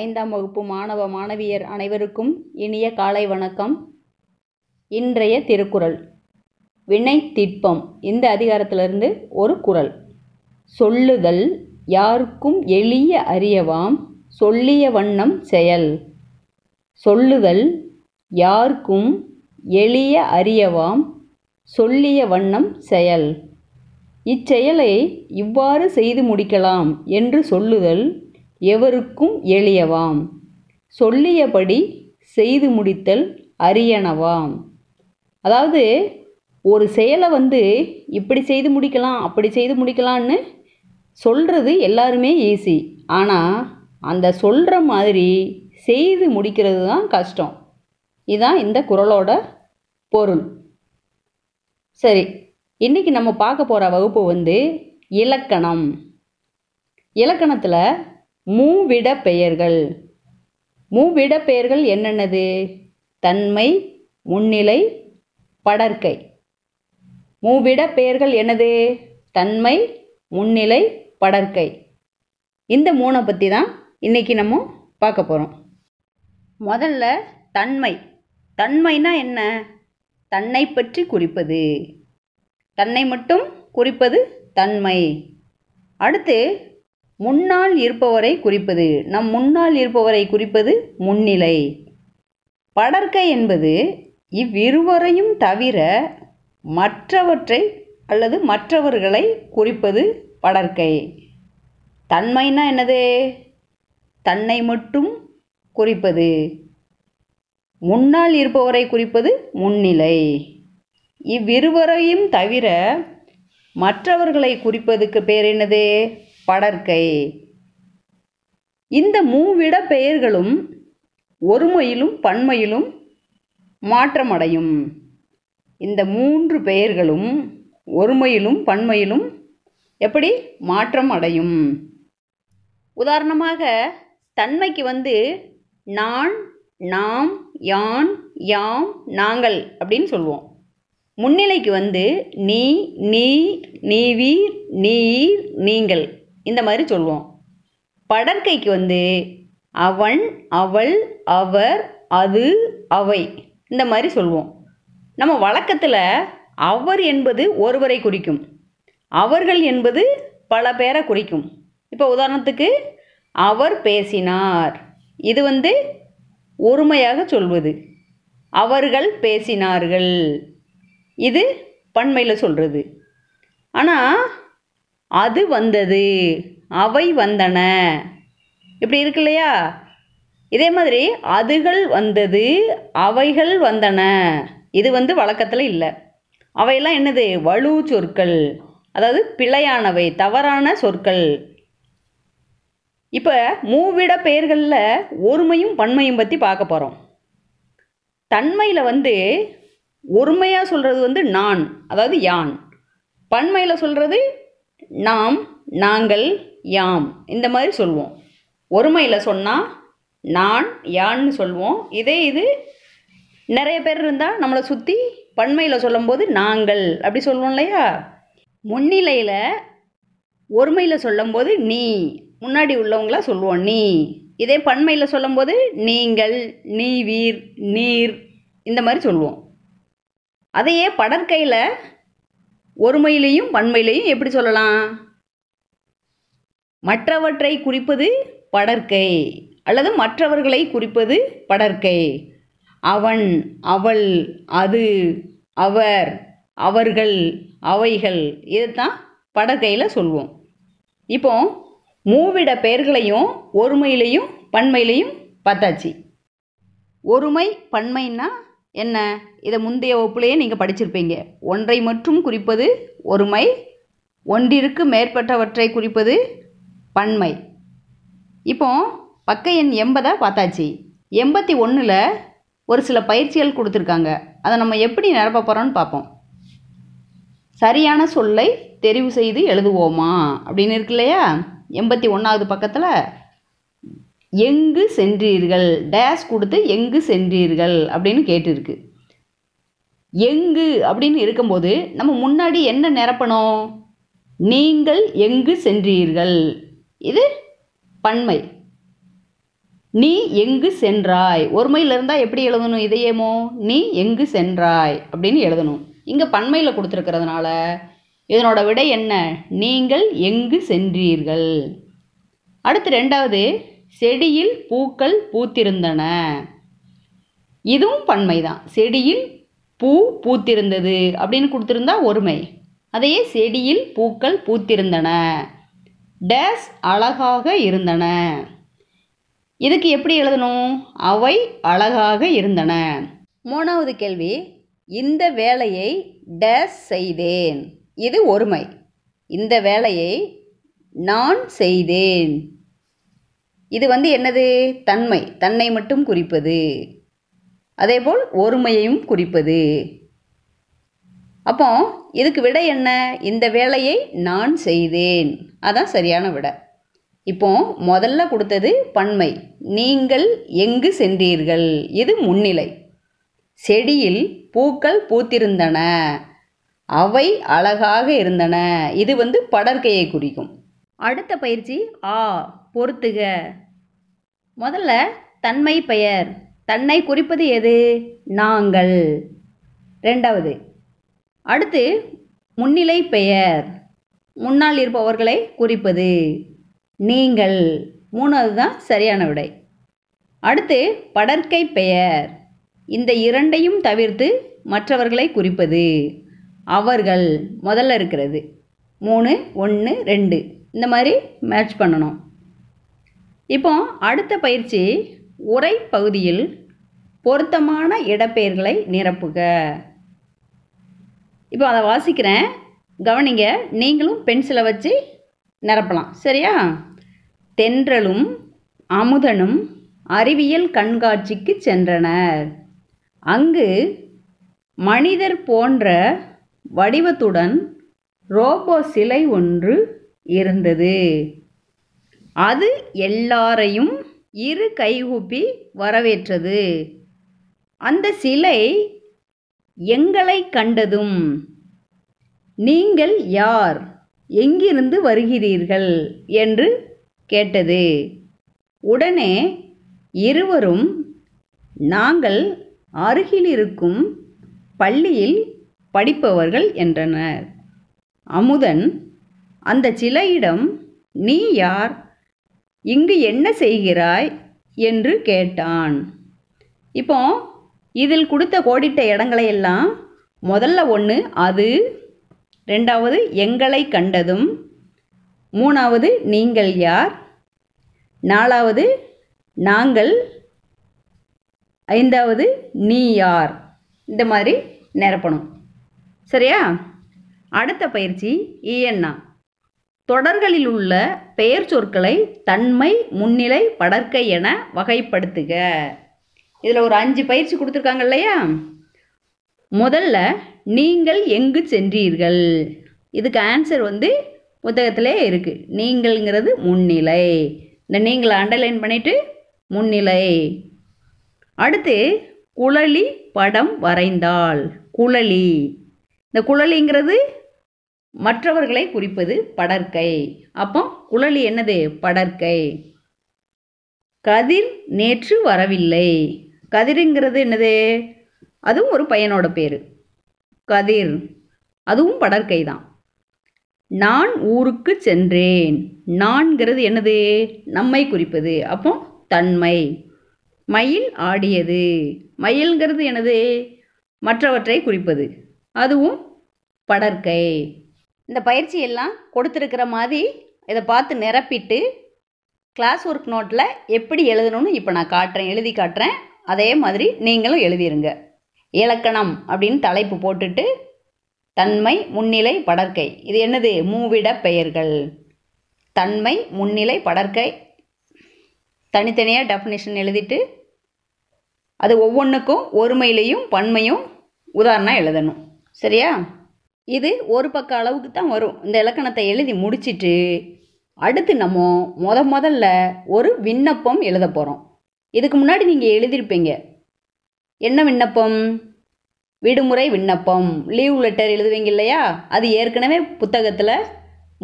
ஐந்தாம் வகுப்பு மாணவ மாணவியர் அனைவருக்கும் இனிய காலை வணக்கம் இன்றைய திருக்குறள் வினை திட்பம் இந்த அதிகாரத்திலிருந்து ஒரு குறள் சொல்லுதல் யாருக்கும் எளிய அறியவாம் சொல்லிய வண்ணம் செயல் சொல்லுதல் யாருக்கும் எளிய அறியவாம் சொல்லிய வண்ணம் செயல் இச்செயலை இவ்வாறு செய்து முடிக்கலாம் என்று சொல்லுதல் எவருக்கும் எளியவாம் சொல்லியபடி செய்து முடித்தல் அரியனவாம் அதாவது ஒரு செயலை வந்து இப்படி செய்து முடிக்கலாம் அப்படி செய்து முடிக்கலான்னு சொல்கிறது எல்லாருமே ஈஸி ஆனால் அந்த சொல்கிற மாதிரி செய்து முடிக்கிறது தான் கஷ்டம் இதுதான் இந்த குரலோட பொருள் சரி இன்றைக்கி நம்ம பார்க்க போகிற வகுப்பு வந்து இலக்கணம் இலக்கணத்தில் மூவிட பெயர்கள் மூவிட பெயர்கள் என்னென்னது தன்மை முன்னிலை படர்க்கை மூவிட பெயர்கள் என்னது தன்மை முன்னிலை படர்க்கை இந்த மூணை பற்றி தான் இன்றைக்கி நம்ம பார்க்க போகிறோம் முதல்ல தன்மை தன்மைனா என்ன தன்னை பற்றி குறிப்பது தன்னை மட்டும் குறிப்பது தன்மை அடுத்து முன்னால் இருப்பவரை குறிப்பது நம் முன்னால் இருப்பவரை குறிப்பது முன்னிலை படர்க்கை என்பது இவ்விருவரையும் தவிர மற்றவற்றை அல்லது மற்றவர்களை குறிப்பது படர்க்கை தன்மைனா என்னது தன்னை மட்டும் குறிப்பது முன்னால் இருப்பவரை குறிப்பது முன்னிலை இவ்விருவரையும் தவிர மற்றவர்களை குறிப்பதுக்கு பேர் என்னது படற்கை இந்த மூவிட பெயர்களும் ஒருமையிலும் பன்மையிலும் மாற்றமடையும் இந்த மூன்று பெயர்களும் ஒருமையிலும் பன்மையிலும் எப்படி மாற்றம் அடையும் உதாரணமாக தன்மைக்கு வந்து நான் நாம் யான் யாம் நாங்கள் அப்படின்னு சொல்லுவோம் முன்னிலைக்கு வந்து நீ நீ நீவீர் நீர் நீங்கள் இந்த மாதிரி சொல்லுவோம் படற்கைக்கு வந்து அவன் அவள் அவர் அது அவை இந்த மாதிரி சொல்லுவோம் நம்ம வழக்கத்தில் அவர் என்பது ஒருவரை குறிக்கும் அவர்கள் என்பது பல பேரை குறிக்கும் இப்போ உதாரணத்துக்கு அவர் பேசினார் இது வந்து ஒருமையாக சொல்வது அவர்கள் பேசினார்கள் இது பண்மையில் சொல்கிறது ஆனால் அது வந்தது அவை வந்தன இப்படி இருக்கு இல்லையா இதே மாதிரி அதுகள் வந்தது அவைகள் வந்தன இது வந்து வழக்கத்தில் இல்லை அவையெல்லாம் என்னது வலு சொற்கள் அதாவது பிழையானவை தவறான சொற்கள் இப்போ மூவிட பெயர்களில் ஒருமையும் பன்மையும் பற்றி பார்க்க போகிறோம் தன்மையில் வந்து ஒருமையாக சொல்கிறது வந்து நான் அதாவது யான் பன்மையில் சொல்கிறது நாம் நாங்கள் யாம் இந்த மாதிரி சொல்லுவோம் ஒருமையில் சொன்னால் நான் யான்னு சொல்லுவோம் இதே இது நிறைய பேர் இருந்தால் நம்மளை சுற்றி பண்மையில் சொல்லும்போது நாங்கள் அப்படி சொல்லுவோம் இல்லையா முன்னிலையில் ஒருமையில் சொல்லும்போது நீ முன்னாடி உள்ளவங்களா சொல்லுவோம் நீ இதே பண்மையில் சொல்லும்போது நீங்கள் நீ வீர் நீர் இந்த மாதிரி சொல்லுவோம் அதையே படற்கையில் ஒருமையிலையும் வன்மையிலையும் எப்படி சொல்லலாம் மற்றவற்றை குறிப்பது படற்கை அல்லது மற்றவர்களை குறிப்பது படற்கை அவன் அவள் அது அவர் அவர்கள் அவைகள் இதுதான் படற்கையில் சொல்வோம் இப்போ மூவிட பெயர்களையும் ஒருமையிலையும் பன்மையிலையும் பார்த்தாச்சு ஒருமை பன்மைன்னா என்ன இதை முந்தைய வகுப்புலேயே நீங்கள் படிச்சிருப்பீங்க ஒன்றை மட்டும் குறிப்பது ஒருமை ஒன்றிற்கு மேற்பட்டவற்றை குறிப்பது பன்மை இப்போ பக்க எண் எண்பதை பார்த்தாச்சு எண்பத்தி ஒன்றில் ஒரு சில பயிற்சிகள் கொடுத்துருக்காங்க அதை நம்ம எப்படி நிரப்ப போகிறோம்னு பார்ப்போம் சரியான சொல்லை தெரிவு செய்து எழுதுவோமா அப்படின்னு இருக்கு இல்லையா எண்பத்தி ஒன்றாவது பக்கத்தில் எங்கு சென்றீர்கள் டேஸ் கொடுத்து எங்கு சென்றீர்கள் அப்படின்னு கேட்டிருக்கு எங்கு அப்படின்னு இருக்கும்போது நம்ம முன்னாடி என்ன நிரப்பணும் நீங்கள் எங்கு சென்றீர்கள் இது பன்மை நீ எங்கு சென்றாய் ஒருமையில் இருந்தால் எப்படி எழுதணும் இதையேமோ நீ எங்கு சென்றாய் அப்படின்னு எழுதணும் இங்கே பன்மையில் கொடுத்துருக்கிறதுனால இதனோட விடை என்ன நீங்கள் எங்கு சென்றீர்கள் அடுத்து ரெண்டாவது செடியில் பூக்கள் பூத்திருந்தன இதுவும் பன்மை தான் செடியில் பூ பூத்திருந்தது அப்படின்னு கொடுத்துருந்தா ஒருமை அதையே செடியில் பூக்கள் பூத்திருந்தன டேஸ் அழகாக இருந்தன இதுக்கு எப்படி எழுதணும் அவை அழகாக இருந்தன மூணாவது கேள்வி இந்த வேலையை டேஸ் செய்தேன் இது ஒருமை இந்த வேலையை நான் செய்தேன் இது வந்து என்னது தன்மை தன்னை மட்டும் குறிப்பது அதேபோல் ஒருமையையும் குறிப்பது அப்போ இதுக்கு விட என்ன இந்த வேலையை நான் செய்தேன் அதான் சரியான விடை இப்போ முதல்ல கொடுத்தது பன்மை நீங்கள் எங்கு சென்றீர்கள் இது முன்னிலை செடியில் பூக்கள் பூத்திருந்தன அவை அழகாக இருந்தன இது வந்து படற்கையை குறிக்கும் அடுத்த பயிற்சி ஆ பொறுத்துக முதல்ல தன்மை பெயர் தன்னை குறிப்பது எது நாங்கள் ரெண்டாவது அடுத்து முன்னிலை பெயர் முன்னால் இருப்பவர்களை குறிப்பது நீங்கள் மூணாவது தான் சரியான விடை அடுத்து படற்கை பெயர் இந்த இரண்டையும் தவிர்த்து மற்றவர்களை குறிப்பது அவர்கள் முதல்ல இருக்கிறது மூணு ஒன்று ரெண்டு இந்த மாதிரி மேட்ச் பண்ணணும் இப்போ அடுத்த பயிற்சி உரை பகுதியில் பொருத்தமான இடப்பெயர்களை நிரப்புக இப்போ அதை வாசிக்கிறேன் கவனிங்க நீங்களும் பென்சிலை வச்சு நிரப்பலாம் சரியா தென்றலும் அமுதனும் அறிவியல் கண்காட்சிக்கு சென்றனர் அங்கு மனிதர் போன்ற வடிவத்துடன் ரோபோ சிலை ஒன்று இருந்தது அது எல்லாரையும் இரு கைகூப்பி வரவேற்றது அந்த சிலை எங்களை கண்டதும் நீங்கள் யார் எங்கிருந்து வருகிறீர்கள் என்று கேட்டது உடனே இருவரும் நாங்கள் அருகிலிருக்கும் பள்ளியில் படிப்பவர்கள் என்றனர் அமுதன் அந்த சிலையிடம் நீ யார் இங்கு என்ன செய்கிறாய் என்று கேட்டான் இப்போ இதில் கொடுத்த கோடிட்ட இடங்களையெல்லாம் முதல்ல ஒன்று அது ரெண்டாவது எங்களை கண்டதும் மூணாவது நீங்கள் யார் நாலாவது நாங்கள் ஐந்தாவது நீ யார் இந்த மாதிரி நிரப்பணும் சரியா அடுத்த பயிற்சி இஎன்னா தொடர்களில் உள்ள பெயர் சொற்களை தன்மை முன்னிலை படற்கை என வகைப்படுத்துக இதில் ஒரு அஞ்சு பயிற்சி கொடுத்துருக்காங்க இல்லையா முதல்ல நீங்கள் எங்கு சென்றீர்கள் இதுக்கு ஆன்சர் வந்து புத்தகத்திலே இருக்குது நீங்கள்ங்கிறது முன்னிலை இந்த நீங்கள் அண்டர்லைன் பண்ணிவிட்டு முன்னிலை அடுத்து குழலி படம் வரைந்தால் குழலி இந்த குழலிங்கிறது மற்றவர்களை குறிப்பது படற்கை அப்போ குழலி என்னது படற்கை கதிர் நேற்று வரவில்லை கதிருங்கிறது என்னது அதுவும் ஒரு பையனோட பேர் கதிர் அதுவும் படற்கை தான் நான் ஊருக்கு சென்றேன் நான்கிறது என்னது நம்மை குறிப்பது அப்போ தன்மை மயில் ஆடியது மயில்ங்கிறது எனது மற்றவற்றை குறிப்பது அதுவும் படற்கை இந்த பயிற்சியெல்லாம் கொடுத்துருக்கிற மாதிரி இதை பார்த்து நிரப்பிட்டு கிளாஸ் ஒர்க் நோட்டில் எப்படி எழுதணும்னு இப்போ நான் காட்டுறேன் எழுதி காட்டுறேன் அதே மாதிரி நீங்களும் எழுதிருங்க இலக்கணம் அப்படின்னு தலைப்பு போட்டுட்டு தன்மை முன்னிலை படற்கை இது என்னது மூவிட பெயர்கள் தன்மை முன்னிலை படற்கை தனித்தனியாக டெஃபினேஷன் எழுதிட்டு அது ஒவ்வொன்றுக்கும் ஒருமையிலையும் பன்மையும் உதாரணம் எழுதணும் சரியா இது ஒரு பக்கம் அளவுக்கு தான் வரும் இந்த இலக்கணத்தை எழுதி முடிச்சிட்டு அடுத்து நம்ம முத முதல்ல ஒரு விண்ணப்பம் எழுத போகிறோம் இதுக்கு முன்னாடி நீங்கள் எழுதியிருப்பீங்க என்ன விண்ணப்பம் விடுமுறை விண்ணப்பம் லீவ் லெட்டர் எழுதுவீங்க இல்லையா அது ஏற்கனவே புத்தகத்தில்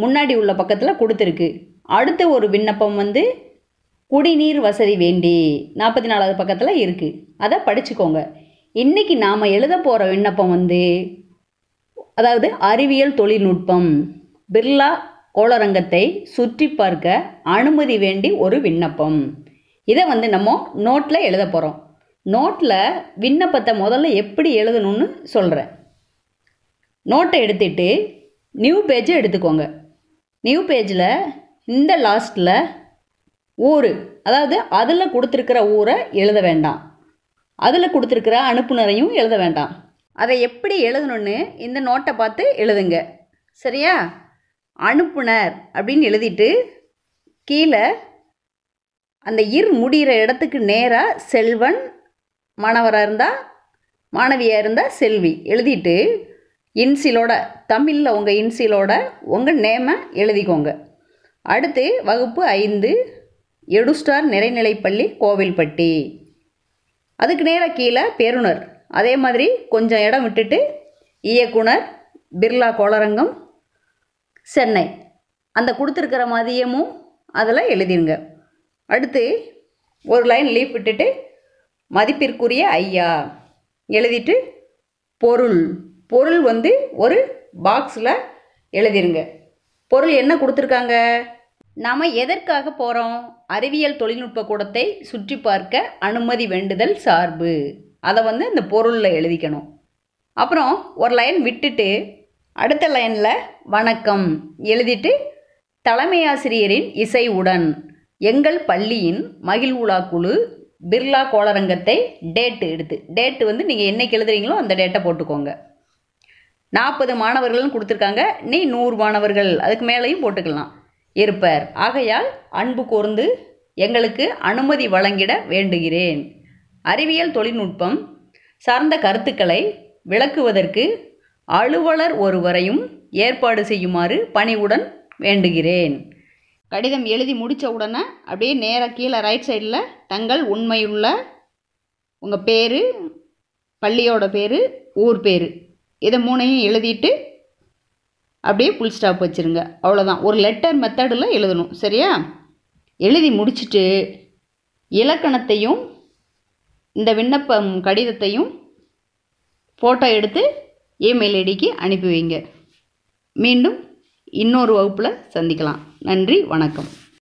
முன்னாடி உள்ள பக்கத்தில் கொடுத்துருக்கு அடுத்த ஒரு விண்ணப்பம் வந்து குடிநீர் வசதி வேண்டி நாற்பத்தி நாலாவது பக்கத்தில் இருக்குது அதை படிச்சுக்கோங்க இன்றைக்கி நாம் எழுத போகிற விண்ணப்பம் வந்து அதாவது அறிவியல் தொழில்நுட்பம் பிர்லா கோளரங்கத்தை சுற்றி பார்க்க அனுமதி வேண்டி ஒரு விண்ணப்பம் இதை வந்து நம்ம நோட்டில் எழுத போகிறோம் நோட்டில் விண்ணப்பத்தை முதல்ல எப்படி எழுதணும்னு சொல்கிறேன் நோட்டை எடுத்துட்டு நியூ பேஜை எடுத்துக்கோங்க நியூ பேஜில் இந்த லாஸ்ட்டில் ஊர் அதாவது அதில் கொடுத்துருக்கிற ஊரை எழுத வேண்டாம் அதில் கொடுத்துருக்கிற அனுப்புநரையும் எழுத வேண்டாம் அதை எப்படி எழுதணும்னு இந்த நோட்டை பார்த்து எழுதுங்க சரியா அனுப்புனர் அப்படின்னு எழுதிட்டு கீழே அந்த இர் முடிகிற இடத்துக்கு நேராக செல்வன் மாணவராக இருந்தால் மாணவியாக இருந்தால் செல்வி எழுதிட்டு இன்சிலோட தமிழில் உங்கள் இன்சிலோட உங்கள் நேமை எழுதிக்கோங்க அடுத்து வகுப்பு ஐந்து எடுஸ்டார் நிறைநிலைப்பள்ளி கோவில்பட்டி அதுக்கு நேராக கீழே பெருணர் அதே மாதிரி கொஞ்சம் இடம் விட்டுட்டு இயக்குனர் பிர்லா கோளரங்கம் சென்னை அந்த கொடுத்துருக்கிற மதியமும் அதில் எழுதிடுங்க அடுத்து ஒரு லைன் லீஃப் விட்டுட்டு மதிப்பிற்குரிய ஐயா எழுதிட்டு பொருள் பொருள் வந்து ஒரு பாக்ஸில் எழுதிருங்க பொருள் என்ன கொடுத்துருக்காங்க நாம் எதற்காக போகிறோம் அறிவியல் தொழில்நுட்ப கூடத்தை சுற்றி பார்க்க அனுமதி வேண்டுதல் சார்பு அதை வந்து இந்த பொருளில் எழுதிக்கணும் அப்புறம் ஒரு லைன் விட்டுட்டு அடுத்த லைனில் வணக்கம் எழுதிட்டு தலைமையாசிரியரின் உடன் எங்கள் பள்ளியின் மகிழ்வுலா குழு பிர்லா கோளரங்கத்தை டேட்டு எடுத்து டேட்டு வந்து நீங்கள் என்னைக்கு எழுதுறீங்களோ அந்த டேட்டை போட்டுக்கோங்க நாற்பது மாணவர்கள்னு கொடுத்துருக்காங்க நீ நூறு மாணவர்கள் அதுக்கு மேலேயும் போட்டுக்கலாம் இருப்பார் ஆகையால் அன்பு கூர்ந்து எங்களுக்கு அனுமதி வழங்கிட வேண்டுகிறேன் அறிவியல் தொழில்நுட்பம் சார்ந்த கருத்துக்களை விளக்குவதற்கு அலுவலர் ஒருவரையும் ஏற்பாடு செய்யுமாறு பணிவுடன் வேண்டுகிறேன் கடிதம் எழுதி முடித்த உடனே அப்படியே நேராக கீழே ரைட் சைடில் தங்கள் உண்மையுள்ள உங்கள் பேர் பள்ளியோட பேர் ஊர் பேர் இதை மூணையும் எழுதிட்டு அப்படியே ஃபுல் ஸ்டாப் வச்சுருங்க அவ்வளோதான் ஒரு லெட்டர் மெத்தடில் எழுதணும் சரியா எழுதி முடிச்சுட்டு இலக்கணத்தையும் இந்த விண்ணப்பம் கடிதத்தையும் ஃபோட்டோ எடுத்து இமெயில் ஐடிக்கு அனுப்பி வைங்க மீண்டும் இன்னொரு வகுப்பில் சந்திக்கலாம் நன்றி வணக்கம்